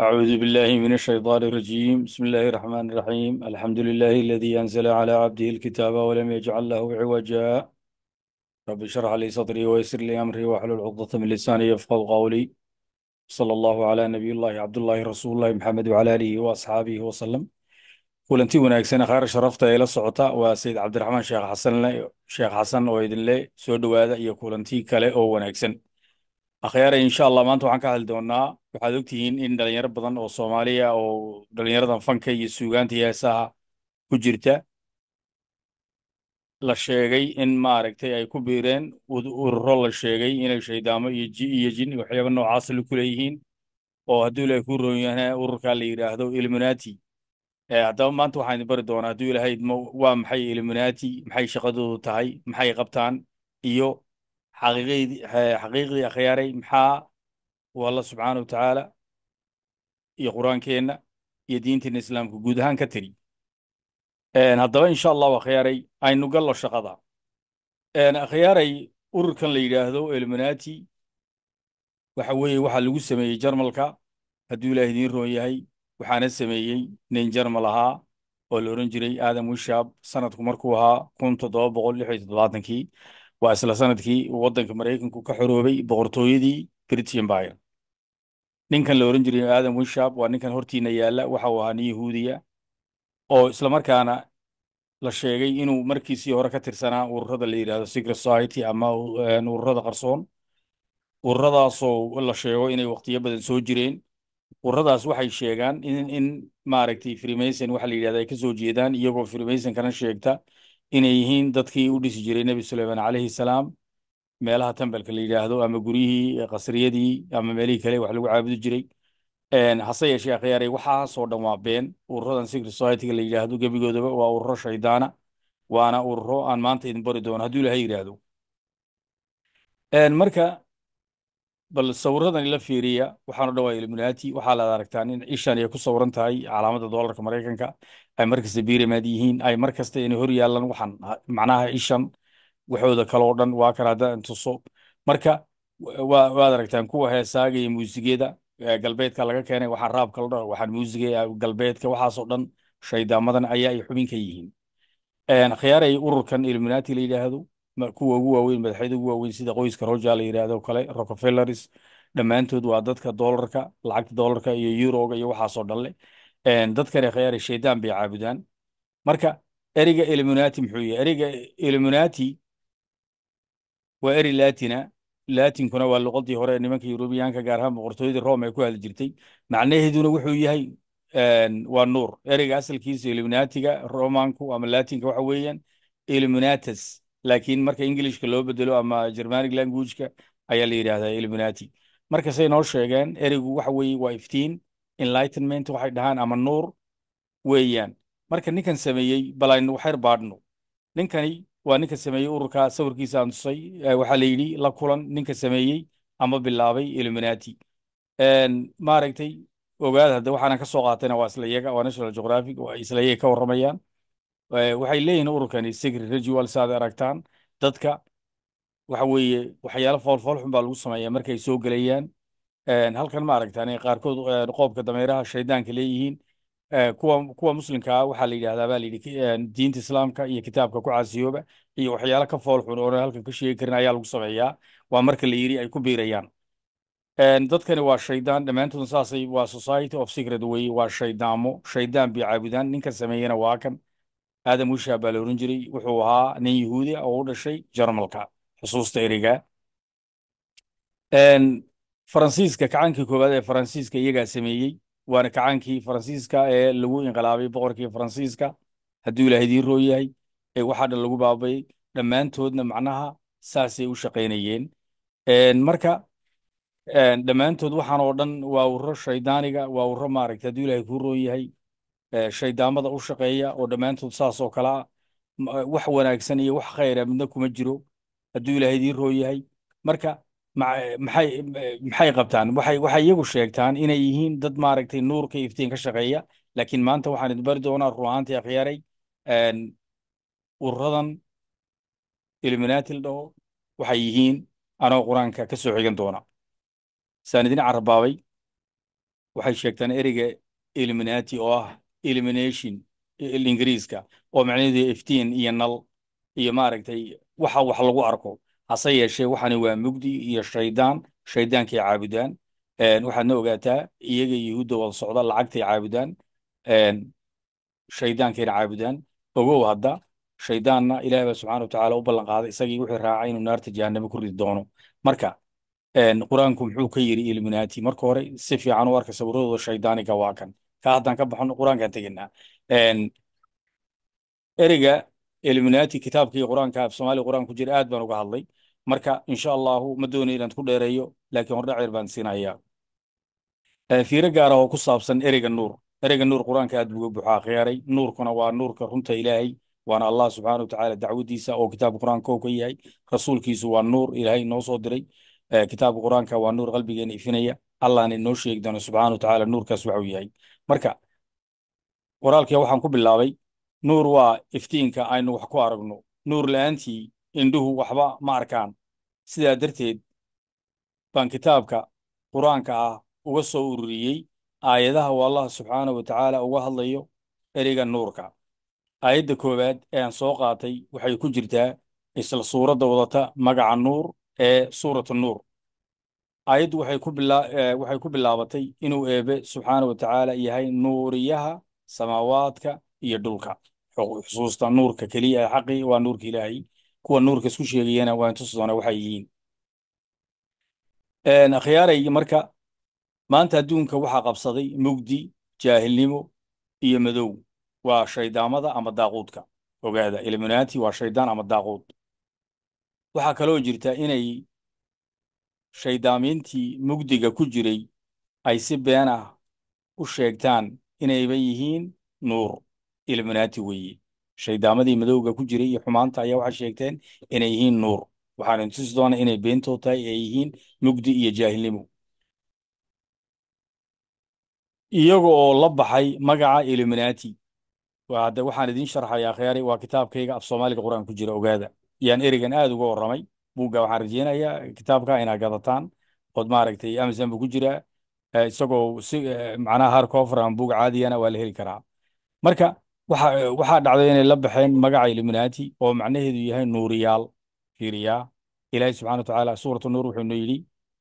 أعوذ بالله من الشيطان الرجيم بسم الله الرحمن الرحيم الحمد لله الذي أنزل على عبده الكتاب ولم يجعل له عوجا رب اشرح لي صدري ويسر لي أمري واحلل عقدة من لساني يفقهوا قولي صلى الله على نبي الله عبد الله رسول الله محمد وعلى آله وأصحابه وسلم kulantii wanaagsan khayr sharafta ee la socota waa sayid cabdiraxmaan sheekh شيخ حسن ويدن لي سود soo يقول iyo كالي أو هناك سنة akhyaare insha allah maanta waxaan ka hadli doonaa waxaad ogtihiin in dhalinyaro badan oo soomaaliya oo dhalinyaradan fanka iyo suugaanta heesaha ku jirta la sheegay in maaragtay ay ku biireen ururo la sheegay inay shaydaamo iyo ji iyo jin waxyaaba noocaasa la ku leeyihiin oo hadduu ilahay ku roon yahna ururkaa la yidhaahdo ilmunati eh, haddaba maanta waxaan idin bari doonaa hadduu ilaahay waa maxay illuminati maxay shaqadoodu tahay maxay qabtaan iyo xaqiiqdii akhyaaray maxaa uu allah subxaana wa tacaala iyo qur'aankeenna iyo diinteena islaamka guud ahaan ka tiri haddaba insha allahu akhyaaray aynu gallo shaqada akhyaaray ururkan la yidhaahdo elmanati waxa weeye waxaa lagu sameeyey jarmalka hadduu ilaah idiin roon yahay waxaana sameeyey nin jarmal ahaa oo la odhan jiray aadam wishab sanadku markuu ahaa kun toddoba boqol lix iyo toddobaatankii waa isla sanadkii uu waddanka maraykanku ka xoroobay boqortooyadii britian byr ninkan la oran jiray aadam winshab waa ninkan hortiina yaalla waxa uu ahaa nin yahuudiya oo islamarkaana la sheegay inuu markiisii hore ka tirsanaa ururada la yidhahdo secret society ama eh, ururada qarsoon ururadaasoo la sheego inay waqtiyo badan soo jireen ururadaas waxay sheegaan in in maaragtay freemason waxa la yidhahda ay ka jeedaan iyagoo freemason kana sheegta inay yihiin dadkii u dhisi jiray nebi suleyman calayhi salaam meelaha tembelka la yidhaahdo ama guryihii qasriyadii ama meelihii kale wax lagu caabudi jiray hase yeeshee akhyaaray waxaasoo dhan waa been ururadan secret societyga la yidhaahdo gebigoodaba waa ururo shaydaana waana ururo aan maanta idin bari doono hadduu ilahay yidhaahdo marka bal sawiradan ila fiiriya waxaanu dhawaa illuminati waxaa laad aragtaan in ishan ay ku sawiran tahay calaamada doolarka maraykanka ay markasta biramad yihiin ay mar kasta hor yaalan waxaan macnaha ishan waxooda kaloo dhan waa kan haddaan tuso marka waad aragtaan kuwa heesaaga iyo muusigeeda galbeedka laga keenay waxaa raabka la dhaho waxaan muusiga ah, galbeedka waxaasoo dhan shaydaamadan ayaa ay xubin ka yihiin khiyaar ururkan illuminati la yidhaahdo kuwa ugu waaweyn madaxyada ugu waaweyn sida qoyska roja la yidhaahdo kale rockefelleris dhammaantood waa dadka doolarka lacagta doolarka iyo euroga iyo waxaasoo dhanle dadkani khyaari shaydaan bay caabudaan marka ereyga eliminati muxuu yahay ereyga eliminati waa erey latina latinkuna waa luqadii hore nimanka yurubiyaanka gaar ahaan boqortooyadii rome ay ku hadli jirtay macnaheeduna wuxuu yahay waa nuur ereyga asalkiisa eliminatiga romanku ama latinka waxa weeyaan eliminatus laakiin marka ingilishka loo bedelo ama germanic languageka ayaa la yidhaahdaa illuminati marka say noo sheegeen ereygu waxa weeye waa iftiin enlightenment waxay dhahaan ama nuur weeyaan marka ninkan sameeyey bal aynu baadhno ninkani waa ninka sameeyey ururka sawirkiisa aan tusay waxaa la yidhi la kulan ninka sameeyey ama bilaabay illuminati maaragtay ogaad hadda waxaana ka soo qaatayna waa isla waa national geographic waa isla ka warramayaan Eh, waxay leeyihiin ururkani secret ritual saaad aragtaan dadka waxa weeye waxyaalo foolfool xun baa lagu sameeyaa markay soo gelayaan halkan ma aragtaan qaarkood qoobka dameeraha shaydaanka leeyihiin eh, kuwa kuwa muslimkaa ah, waxaa la yidhahdaa baa layidhi diinta islaamka iyo kitaabka ku casiyooba iyo waxyaalo ka fool xun oona halkan ka sheegi karin ayaa lagu sameeyaa waa marka la yidhi ay ku biirayaan dadkani waa shaydaan dhammaantoodna saasay waa society of secret weye waa shaydaamo shaydaan bay caabudaan ninka sameeyena waa kan aadam ushaab baa la ohan jiray wuxuu ahaa nin yahuudi a oo u dhashay jarmalka xusuusta eriga faransiiska kacaankii koowaad ee faransiiska iyagaa sameeyey waana kacaankii faransiiska ee lagu inqilaabay boqorkii faransiiska hadduu ilaah roo yahay ee waxaa dhan lagu baabayay dhammaantoodna macnaha saasay u shaqaynayeen marka dhammaantood waxaan oo dhan waa wuro shaydaaniga waa wuro maaragta hadduu ilaahay kuu roo yahay shaydaamada u shaqeeya oo dhammaantood saasoo kalea wax wanaagsan iyo wax khayra ah midna kuma jiro hadduu ilaah idiin roo yahay marka maxay qabtaan waxay iyagu sheegtaan inay yihiin dad maaragtay nuurka iftiin ka shaqeeya laakiin maanta waxaan idbari doonaa ruahaantii akhyaaray ururadan ilminaatil dhaho waxay yihiin anoo qur-aanka ka soo xigan doona saan idin carabaabay waxay sheegtaan ereyga ilminaati oo ah elimination ingiriiska oo macnaheedu ftiin iyo nal iyo maaragtay waxa wax lagu arko hase yeeshee waxani waa mugdi iyo shaydaan shaydaankay caabudaan waxaadna ogaataa iyaga yuhuudda wada socda lacagtay caabudaan shaydaankayna caabudaan ogow hadda shaydaanna ilaah baa subxana wa u ballan qaaday isagii wuxuu raacay inuu naarta jahanname ku ridi doono marka qur-aanku muxuu ka yidhi ilminaati marka hore si fiican u arka sawiradooda shaydaaniga waa kan ka haddaan ka baxno quraankaan tegenaa ereyga eliminati kitaabkii quraanka af somalia quraan ku jira aad baan uga hadlay marka insha allahu ma doonayo inaan ku dheereeyo laakiin hordhac yar baan siinaya fiiro gaara ah oo ku saabsan ereyga nuur ereyga nuur quraanka aad buuga buuxaa khiyaaray nuurkuna waa nuurka runta ilaahay waana allah subxaana watacaala dacwadiisa oo kitaabka quraanka oo ka yahay rasuulkiisu waa nuur ilaahay noo soo diray kitaabka quraanka waa nuur qalbigeena ifinaya allahna inoo sheegi doono subxaana watacaala nuurkaas waxuu yahay marka walaalkii waxaan ku bilaabay nuur waa iftiinka aynu wax ku aragno nuur la'aantii indhuhu waxba ma arkaan sidaa darteed baan kitaabka qur-aanka ah uga soo ururiyey aayadaha uu allah subxaana wa tacaala uga hadlayo ereyga nuurka aayadda koowaad ee aan soo qaatay waxay ku jirtaa isla suuradda wadata magaca nuur ee suuratu nuur ayaddu eh, waxay ku bilaabatay inuu eebe subxaana wa tacaala yahay nuuriyaha samaawaadka iyo dhulka xusuusta nuurka keliya ee xaqi waa nuurka ilaahay kuwa nuurka isku sheegayana waan tusi waxay yihiin akhyaaray marka maanta adduunka waxaa qabsaday mugdi jaahilnimo iyo madow waa shaydaamada ama daaquudka ogaada illuminaati waa shaydaan ama daaquud waxaa kaloo jirta inay shaydaamiintii mugdiga ku jiray ay si been ah u sheegtaan inayba yihiin nuur ilminaati weeye shaydaammadii madowga ku jiray iyo xumaanta ayaa waxay sheegteen inay yihiin nuur waxaanan tusi doonaa inay beentoo tahay ay yihiin mugdi iyo jaahilnimo iyaga oo la baxay magaca ilminaati hadda waxaan idiin sharxayaa khyaari waa kitaabkayga af soomaaliga qur-aan ku jira ogaada yaan ereygan aada uga warramay buugga waxaan rajeynaya kitaabka inaa gadataan ood maaragtay amazon bu ku jiraa isagoo si macnaha har conferan buug caadiyana waa la heli karaa marka waxa waxaa dhacday inay la baxeen magaca illuminati oo macnaheedu yahay nuuriyaal fiiriyaa ilaahi subxana watacaala suuratu nuur wuxuu yidhi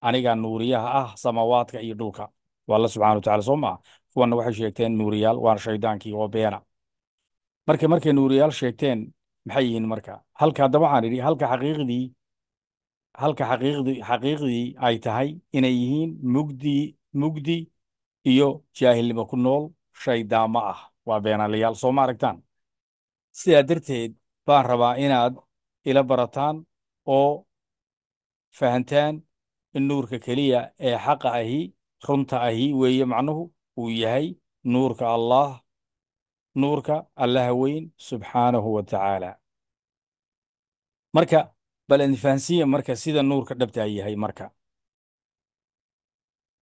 anigaa nuuriyaha ah samaawaadka iyo dhulka waa alla subxana watacala soo maa kuwanna waxay sheegteen nuuriyaal waana shaydaankii oo beena marka markay nuuriyaal sheegteen maxay yihiin marka halka haddaba waxaan idhi halka xaqiiqdii halka xaqiiqdii ay tahay inay yihiin mugdi mugdi iyo jaahilnimo ku nool shay ah waa beenaalayaal soo ma aragtaan sidaa darteed baan rabaa inaad ila barataan oo fahantaan in nuurka keliya ee xaqa ahi runta ahi weeye macnuhu uu yahay nuurka allaah nuurka allaha weyn subxaanahu wa tacaala marka bal anfahansiya marka sida nuurka dhabtaa ah yahay marka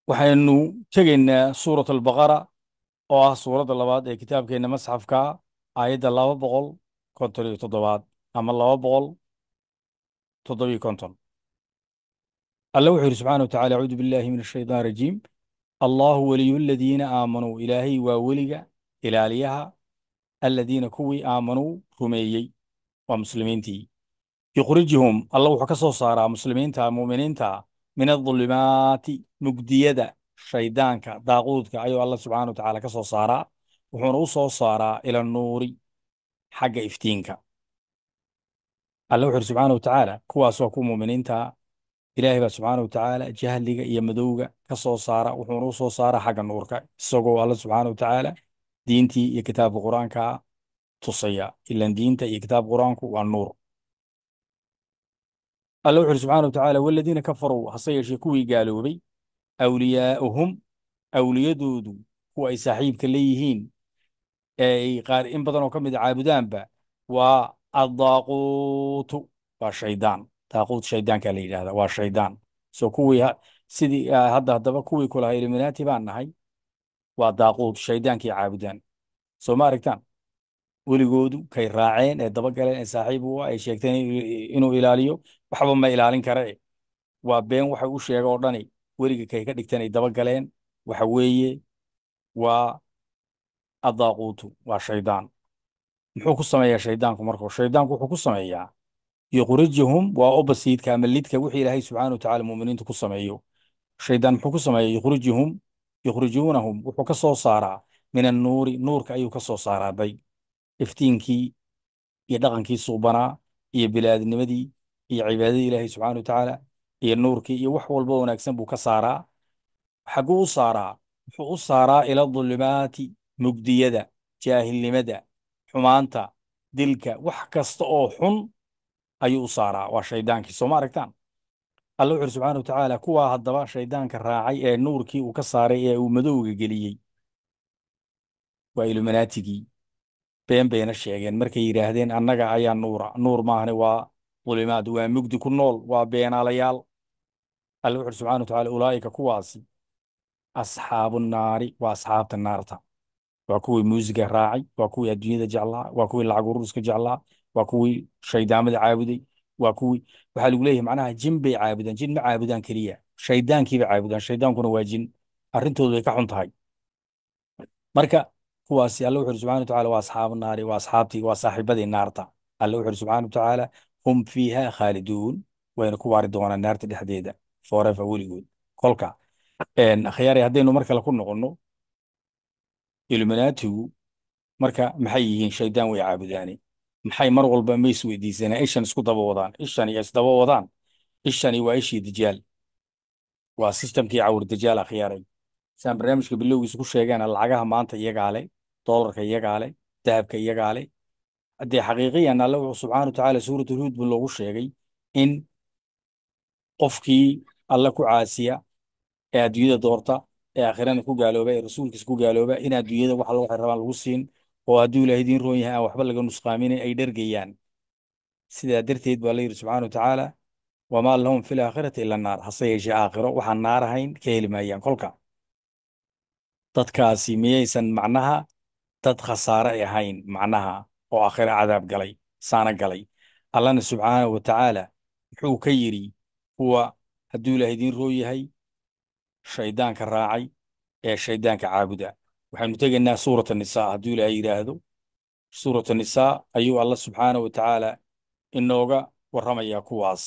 waxaynu tegaynaa suurat albaqara oo ah suuradda labaad ee kitaabkeena masxafka ah, aayadda laba boqol konton iyo toddobaad ama laba boqol toddobiyo konton alla wuxuu subxaana subxana watacala acuudu billahi min ashaytaan rajiim allaahu weliyu aladiina aamanuu ilaahay waa weliga ilaaliyaha alladiina kuwii aamanuu rumeeyey waa muslimiintii yukhrijhum alla wuxuu ka soo saaraa muslimiinta muminiinta min aulumaati mugdiyada shaydaanka daaquudka ayuu alla subxana wa tacala ka soo saaraa wuxuuna u soo saaraa ila nuuri xagga iftiinka alla wuxu uri subxana wa kuwaas waa kuwa muminiinta ilaahay baa subxaana wa jahliga iyo madowga ka soo saara wuxuuna u saaraa xagga nuurka isagoo alla subxaana wa diintii iyo kitaabka qur-aanka tusaya ilan diinta iyo kitaabka qur-aanku waa nuur alla wuxu uhi subxana watacaala waladiina kafaruu hase yeeshee kuwii gaaloobay awliyaa'uhum awliyadoodu kuwa ay saaxiibka leeyihiin eeay qaar in badanoo ka mida caabudaanba waa addaaquutu waa shaydaan daaquut shaydaanka la yidhahda waa shaydaan soo kuwii sidii hadda haddaba kuwii kulahaa illuminaati baan nahay waa daaquut shaydaankii caabudaan soo ma aragtaan weligoodu kay raaceen ee dabagaleen ee saaxiib u ay sheegteen inuu ilaaliyo waxba ma ilaalin kare waa been waxa u sheega oo dhani weliga kay ka dhigteen ay dabagaleen waxa weeye waa adaaquutu waa shaydaan muxuu ku sameeyaa shaydaanku markuu shaydaanku wuxuu ku sameeyaa yuqrijahum waa obasiidka ama lidka wixii ilaahay subxaana watacaala muminiinta ku sameeyo shaydaan muxuu ku sameeyaa yuqrijahum yuqrijuunahum wuxuu ka soo saaraa min annuuri nuurka ayuu ka soo saaraaday iftiinkii iyo dhaqankii suubanaa iyo bilaadnimadii iyo cibaadadii ilaahay subxana watacaala iyo nuurkii iyo wax walbo wanaagsan buu ka saaraa xagguu u saaraa wuxuu u saaraa ila dulimaati mugdiyada jaahilnimada xumaanta dilka wax kasta oo xun ayuu u saaraa waa shaydaankii sooma aragtaan alla wuxuuri subxana watacaala kuwaa haddaba shaydaanka raacay ee nuurkii uu ka saaray ee uu madowga geliyey waa iluminaatigii been bayna sheegeen markay yidhaahdeen annaga ayaa nuura nuur maahane waa dulimaad waa mugdi ku nool waa beenaalayaal alle wuxuuhi subxana wa tacala ulaa'ika kuwaasi asxaabu naari waa asxaabta naarta waa kuwii muusiga raacay waa kuwii adduunyada jeclaa waa kuwii lacag uruuska jeclaa waa kuwii shaydaamada caabuday waa kuwii waxaa lagu leeyahay macnaha jin bay caabudaan jin ma caabudaan keliya shaydaankiiba caabudaan shaydaankuna waa jin arrintoodu way ka xun tahay marka kuwaasi alla wuxu uri subxana watacala waa asxaabu naari waa asxaabtii waa saaxiibadii naarta alla wuxu uri subxana watacaala hum fiiha khaaliduun wayna ku waari doonaan naarta dhexdeeda forever weligood kolka khyaari haddaynu mar kale ku noqonno illuminaatigu marka maxay yihiin shaydaan way caabudaani maxay mar walba may is ishan isku daba wadaan ishan iyo isdaba wadaan ishani waa ishii dajaal waa sistamkii cawur dajaal akhyaaray ah saan barnaamijka bilowgiisa ku sheegeena lacagaha maanta iyagaa leh doolarka iyagaa leh dahabka iyagaa leh haddee xaqiiqiyan alle wuxuu subxaana watacaala suuratu huud buu loogu sheegay in qofkii alle ku caasiya ee adduunyada doorta ee aakhirana ku gaalooba ee rasuulkiisa ku gaalooba in adduunyada wax waxay rabaan lagu siin oo hadduu ilaahay idiin roon yahay aan waxba laga nusqaaminin ay dhergayaan sidaa darteed baa la yidhi subxaana watacaala wamaa lahum fi laakhirati ila naar hase yeeshee aakhiro waxaan naar ahayn ka heli maayaan kolka dadkaasi miyaysan macnaha dad khasaare ahayn macnaha oo akhira cadaab galay saana galay allana subxaanahu wa tacaala wuxuu ka yidhi kuwa hadduu ilaah idiin roo yahay shaydaanka raacay ee shaydaanka caabuda waxaynu tegaynaa suurata nisaa hadduu ilaah yidhaahdo suurata nisaa ayuu alla subxaana wa tacaala inooga warramayaa kuwaas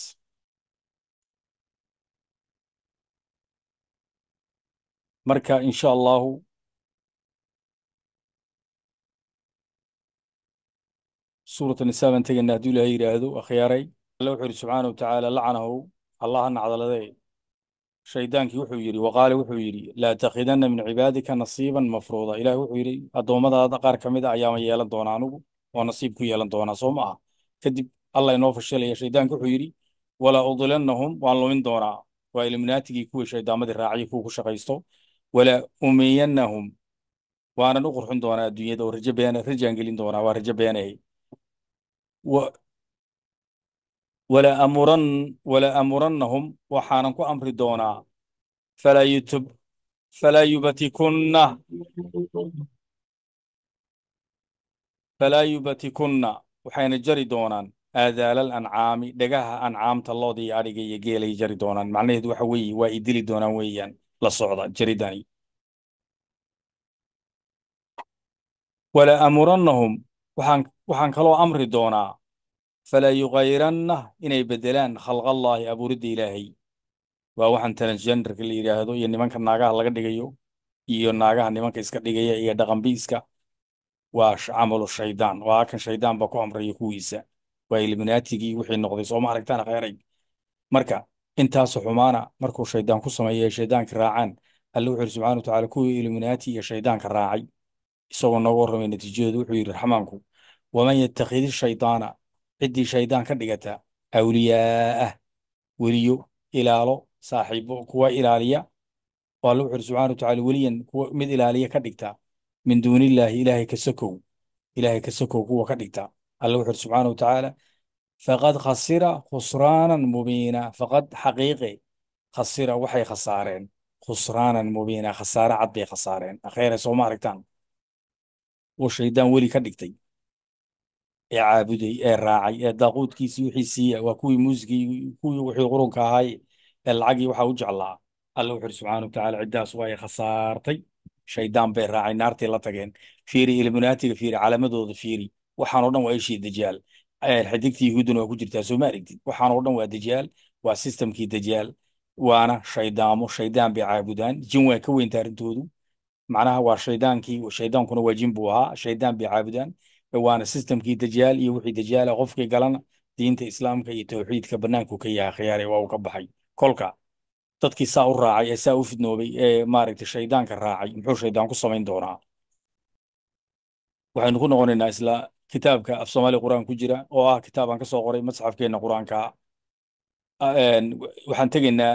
marka insha allahu suuratan isaaban tegayna hadduu ilaahay yidhaahdo akhyaaray alle wuxuu yidhi subxaana watacaala lacanahu allaha nacdaladee shaydaankii wuxuu yidhi waqaale wuxuu yidhi laa takhidanna min cibaadika nasiiban mafruuda ilaah wuxuu yidhi addoommadaada qaar ka mid a ah ayaama yeelan doona anugu oo nasiib ku yeelan doonaa soo ma ah kadib allah inoo fashilaya shaydaanku wuxuu yidhi walaa udilannahum waan lumin doonaa waa ilminaatigii kuwii shaydaamadii raaciyay kuwa ku shaqaysto walaa umiyannahum waanan u qurxin doonaa adduunyada oo rajo beena rajaan gelin doonaa waa rajo beenayay walaa amurannahum waxaanan ku amri doonaa falaa yubatikunna falaa yubatikunna waxayna jari doonaan aadaala ancaami dhegaha ancaamta looda iyo adhiga iyo geelay jari doonaan macnaheed waxa weeye waa i dili doonaan weeyaan la socda jaridani walaa waxaan kaloo amri doonaa falaa yukayiranna inay bedelaan khalqallaahi abuuridda ilaahay waa waxaan transgenderka la yidhaahdo iyo nimanka naagaha laga dhigayo iyo naagaha nimanka iska dhigaya iyo dhaqanbiiska waa camalu shaydaan waa halkan shaydaan baa ku amraya kuwiisa waa ilminaatigii wixii noqday soo ma aragtaan kheyray marka intaasu xumaana markuu shaydaan ku sameeya shaydaankii raacaan alle wuxuu yidhi subxana wa tacaala kuwii ilminaati iyo shaydaanka raacay isagoo nooga warramay natiijadu wuxuu yidhi raxmaanku waman yatakidi shaydaana ciddii shaydaan ka dhigata awliyaa'ah weliyo ilaalo saaxiibo kuwa ilaaliya oo alla wuxuuhi subxana watacala weliyan kuwa mid ilaaliya ka dhigta min duunillaahi ilaahay ka sokow ilaahay ka sokow kuwa ka dhigta alla wuxuuhi subxaana watacaala faqad khasira khusraanan mubiina faqad xaqiiqe khasira waxay khasaareen khusraanan mubiina khasaare cad bay khasaareen akheere sooma aragtaan oo shaydaan weli ka dhigtay ee caabuday ee raacay ee daaquudkiisii wixii siiya waa kuwii muusigii kuwii wixii qurunka ahay ee lacagii waxaa u jeclaa alla wuxu uri subxana watacaala ciddaas waa ay khasaartay shaydaan bay raacay naartay la tageen fiiri ilminaatiga fiiri calamadooda fiiri waxaanoo dhan waa ishii dajaal xidigtii yahuuddana waa ku jirtaa soo ma arigtid waxaanoo dhan waa dajaal waa sistemkii dajaal waana shaydaamo shaydaan bay caabudaan jin waa ka weynta arrintoodu macnaha waa shaydaankii shaydaankuna waa jin buu ahaa shaydaan bay caabudaan waana systemkii dajyaal iyo wixii dajyaala qofkii galana diinta islaamka iyo tawxiidka bannaanku ka yaha khiyaare waa uu ka baxay kolka dadkii saa u raacay ee saa u fidnoobay ee maaragtay shaydaanka raacay muxuu shaydaan ku samayn doonaa waxaynu ku noqonaynaa isla kitaabka af soomaali qur-aan ku jira oo ah kitaabaan ka soo qoray masxafkeenna qur-aanka waxaan tegaynaa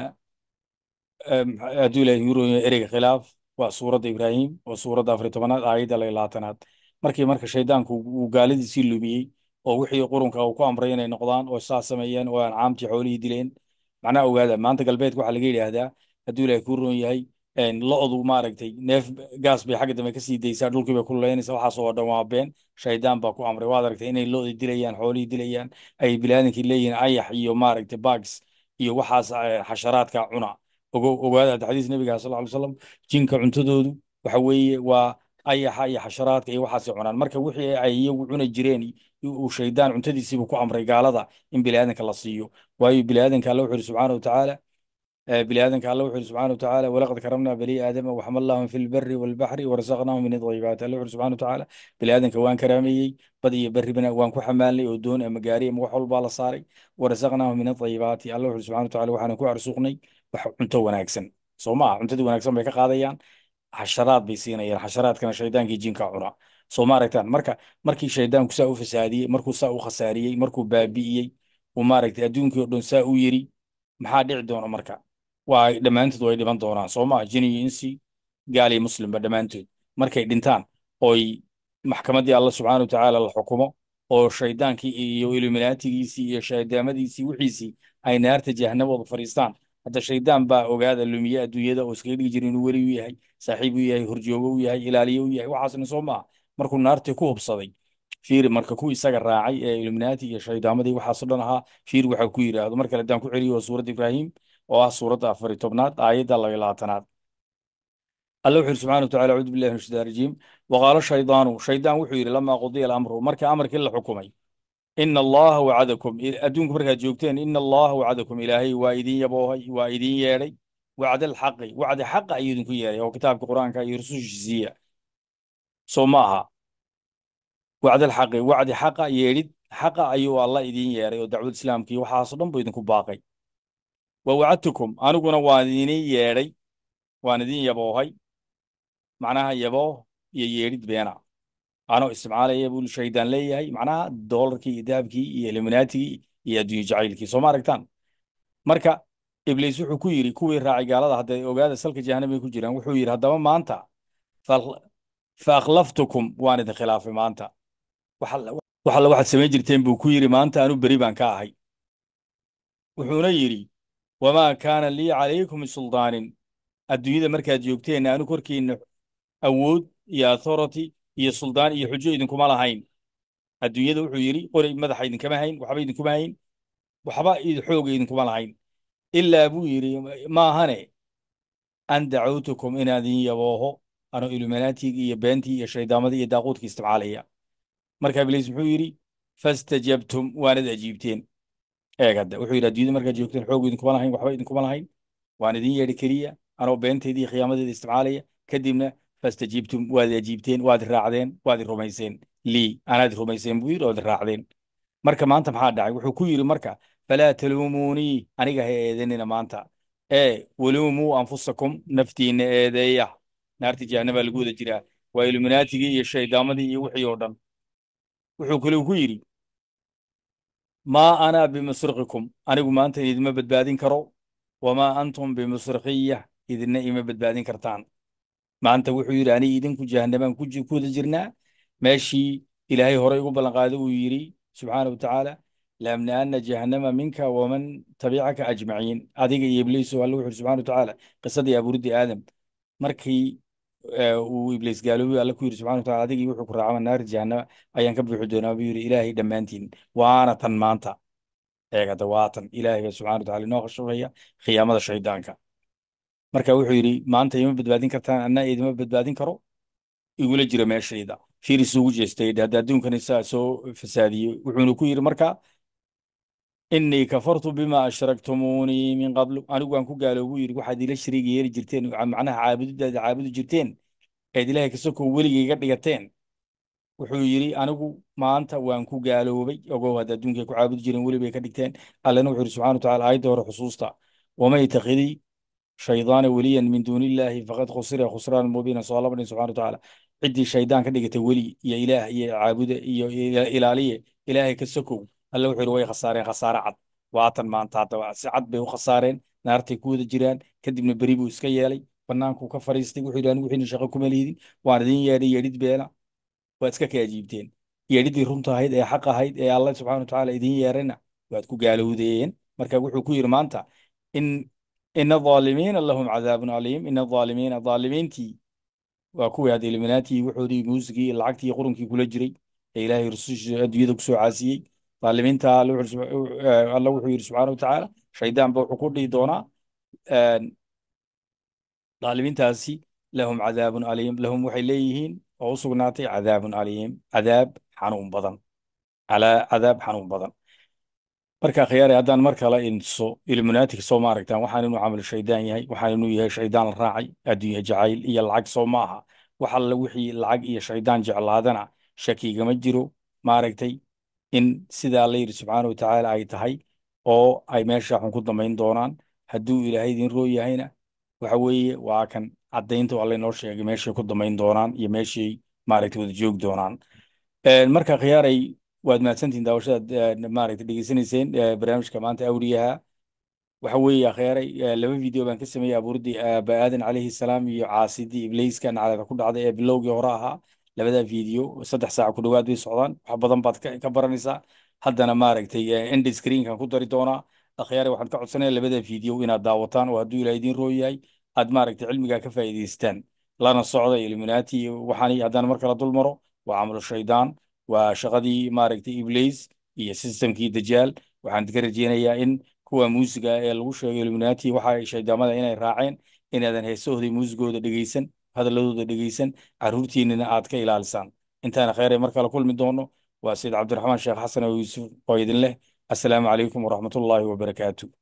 aduu leeyurooyin ereyga khilaaf waa suuradda ibraahim oo suuradda afari tobanaad aayadda la markii marka shaydaanku uu gaaladiisii lumiyey oo wixii qurunka uu ku amray inay noqdaan oo saas sameeyeen oo ancaamtii xoolihii dileen macnaha ogaada maanta galbeedka waxaa laga yidhaahdaa hadduu ilaahay kuu roon yahay lo-du maaragtay neef gaas bay xagga dambe kasii daysaa dhulkii bay kululeynaysaa waxaas oo dhan waa been shaydaan baa ku amray waad aragtay inay lo-di dilayaan xoolihii dilayaan ay bilaadanki leeyihiin ayax iyo maaragtay bags iyo waxaas eh, xasharaadka cuna ogaada xadiis nebiga sal ly slam jinka cuntadoodu waxa weeye waa ayaxa iyo xasharaadka iyo waxaasay cunaan marka wixii ay iyagu cuna jireen uu shaydaan cuntadiisiibuu ku amray gaalada in biniaadanka la siiyo waayo biniaadanka alle wuxu yidhi subxaana watacaala biniaadanka alle wuxu yidhi subxaana watacaala walaqad karamnaa bani aadama waxmalnaahum fi lbari walbaxri warazaqnaahum min adayibaat alle wuxu subxana watacaala biniaadanka waan karaameeyey bad iyo barribana waan ku xamaanay oo doon ama gaari ama wax walbaa la saaray warazaqnaahum min adayibaati alle wuxu subxana watacaala waxaana ku arsuuqnay wax cunto wanaagsan soo maaha cuntadii wanaagsan bay ka qaadayaan xasharaad bay siinayaan xasharaadkana shaydaankii jinka cuna soo maaragtaan marka markii shaydaanku saa u fasaadiyey markuu saa u khasaariyey markuu baabi'iyey uu maaragtay adduunkii oo dhan saa u yiri maxaa dhici doona marka waa dhammaantood way dhiman doonaan soo maaha jiniyo gaali muslimba dhammaantood markay dhintaan oy maxkamaddii allah subxaana wa la xukumo oo shaydaankii iyo iluminaatigiisii iyo shayddaamadiisii wixiisii ay naarta jahanabooda fadhiistaan hadda shaydaan baa ogaada lumiye adduunyada oo iskaga dhigi jira inuu weli u yahay saaxiib u yahay horjoogo u yahay ilaaliye u yahay waxaasna soo maaha markuu naartii ku hubsaday fiiri marka ku isaga raacay ee illuminaati iyo shaydaamadii waxaasoo dhan ahaa fiir waxa ku yidhaahdo mar kale haddaan ku celiyo waa ibraahim oo ah suuradda afar tobnaad aayadda laba labaatanaad alle wuxuu yidhi subxana wataala acuudu billahi min shaitaan rajiim waqaalo shaydaanu shaydaan wuxuu yidhi lamaa qudiya alamru marka amarkii la xukumay in allaha wacadakum adduunku markaad joogteen in allaha wacadakum ilaahay waa idin yaboohay waa idin yeedhay wacd alxaqi wacdi xaqa ayuu idinku yeedhay oo kitaabka qur-aanka iyo rusushiisiiya soo ma aha wacd alxaqi wacdi xaqa yeedhid xaqa ayuu alla idin yeedhay oo dacwad islaamkii waxaasoo dhan buu idinku baaqay wa wacadtukum aniguna waan idinin yeedhay waan idin yaboohay macnaha yabooh iyo yeedhid beena aanoo isticmaalaya buu shaydaan leeyahay macnaha doolarkii iyo dahabkii iyo liminaatigii iyo adduunye jacaylkii sooma aragtaan marka ibliis wuxuu ku yidhi kuwii raacay gaalada hadday ogaada salka jahanamay ku jiraan wuxuu yidhi haddaba maanta fa akhlaftukum waan idin khilaafay maanta waxalla waxaad samayn jirteen buu ku yidhi maanta anu beri baan ka ahay wuxuuna yidhi wamaa kaana lii calaykum min suldaanin adduunyada markaad joogteenna anu korkiinna awood iyo authority iyo suldaan iyo xujo idinkuma lahayn adduunyada wuxuu yidhi qori madaxa idinkama hayn waxba idinkuma hayn waxba xooga idinkuma lahayn ilaa buu yidhi maahane an dacawtukum inaadin yabooho ano iluminaatiga iyo beentii iyo shaydaamadii iyo daaquudka istimcaalaya marka ibliis muxuu yidhi fastajabtum waanad ajiibteen eeg hadda wuxuu yidhi adduunyada markaad joogteen xoog idinkuma lahayn waxba idinkuma lahayn waan idin yeedhi keliya anoo beenteedii iyo khiyaamadeeda istimcaalaya kadibna fastajiibtum waad ajiibteen waad raacdeen waad rumayseen lii anaad rumayseen buu yidhi ood raacdeen marka maanta maxaa dhacay wuxuu ku yidhi marka falaa taluumunii aniga ha eedanina maanta ee waluumuu anfusakum naftiinna eedeeya naarti jahanabaa lagu wada jiraa waa iluminaatigii iyo shaydaamadii iyo wixii oo dhan wuxuu kaleu ku yidhi maa anaa bimusriqikum anigu maanta idinma badbaadin karo wamaa antum bimusriqiya idinna ima badbaadin kartaan maanta wuxuu yidhi ani idinku jahannamaan ku wada jirnaa meeshii ilaahay horey ugu ballanqaaday uu yidhi subxaana wa tacaala laamnaana minka waman tabicaka ajmaciin adiga iyo ibliiso alla wuxu subxana wa qisadii abuuridii aadam markii eh, uu ibliis gaaloobay alla ku yidhi subxana wa adigii wuxuu ku raacama naari jahannama ayaan ka buuxi doonaa buu yidhi ilaahay dhammaantiin waana tan maanta eegada waa tan subxana wa inoo khashafaya khiyaamada shaydaanka marka wuxuu yidhi maanta ima badbaadin kartaan annaa idima badbaadin karo igula jira meeshayda firis ugu jeestay hadda adduunkani saa soo fasaadiyey wuxuuna ku yidhi marka inii kafartu bima ashraktumunii min qablu anigu waan ku gaaloobu yidhi waxaad ila shariiga yeeli jirteen macnaha caabudidaada caabudi jirteen eed ilaahay kasokoo weligayga dhigateen wuxuu yidhi anigu maanta waan ku gaaloobay ogow hadda adduunkay ku caabudi jireen weli bay ka dhigteen allena wuxuu yidhi subxana wa tacala aayadda hore xusuusta wama ytakidii shaydaana weliyan min duuni illaahi faqad khusira khusraan mubiina soo labanin subxana watacaala ciddii shaydaan ka dhigatay weli iyo ilaah iyo caabude iyo ilaaliye ilaahay ka sokow alle wuxuu yidhi way khasaareen khasaare cad waatan maanta haddaba si cad bay u khasaareen naartay ku wada jiraan kadibna beri buu iska yeelay bannaankuu ka fariistay wuxuu yidhi anigu wixina shaqo kuma liidin waan idin yeedhay yeedhid beena waad iska kaajiibteen yeedhidii runta ahayd ee xaq ahayd ee alle subxana watacaala idin yeerayna waad ku gaalowdeen marka wuxuu ku yidhi maanta in in aalimiina lahum cadaabun caliim in aalimiina aalimiintii waa kuwii had ilminaatii wuxoodii muusigii iyo lacagtii qurunkii kula jiray ee ilaahay rususha adduunyada kusoo caasiyey aalimiinta alla wuxuu yidhi subxaana watacaala shaydaan ba wuxuu ku dhihi doonaa aalimiintaasi lahum cadaabun caliim lahum waxay leeyihiin oo u sugnaatay cadaabun caliim cadaab xanuun badan cadaab xanuun badan markaa khiyaari haddaan mar kale indiso ilmunaatiga soo ma aragtaan waxaan inuu camal shaydaan yahay waxaan inuu yahay shaydaan la raacay adduunya jacayl iyo lacag soo ma aha wax alla wixii lacag iyo shaydaan jeclaadana shakigama jiro maaragtay in sidaa la yidhi subxaana wa tacaala ay tahay oo ay meesha xun ku damayn doonaan hadduu ilaahay idin roo yahayna waxa weeye waa kan caddaynta alla inoo sheegay meeshay ku damayn doonaan iyo meeshay maaragtay wada joogi doonaan marka khiyaaray waad mahadsantihin daawashadaa eh, maaragta dhegeysanayseen eh, barnaamijka maanta awliyaha waxa weeye akhyaaray eh, laba video baan ka sameeyey abuurdii aaba calayhi salaam iyo caasidii ibliiskan cadaada ku dhacday ee bilowgii hore ahaa labada video saddex saac ku dhowaad bay socdaan wax badan baad ka baranaysaa haddana maaragtay end screenkan ku dari doonaa akhyaaray waxaan ka codsanaya labada video inaad daawataan oo hadduu ilaah idiin rooyahay aad maaragtay cilmigaa ka faa'iidaystaan lana socda illuminati waxaan haddaan mar kala dul waa camalu shaydaan waa shaqadii maaragtay iblays iyo sistemkii dajaal waxaan ka rajeynayaa in kuwa muusiga ah ee lagu sheegay luminati waxa ay shaydaamada inay raaceen inaadan heesahooda muusigooda dhegeysan hadalladooda dhegeysan caruurtiinina aad ka ilaalisaan intaana kheyr ee mar kale kulmi doono waa sayid cabdiraxmaan sheekh xasan oo yuusuf oo idin leh assalaamu calaykum waraxmatullaahi wabarakaatu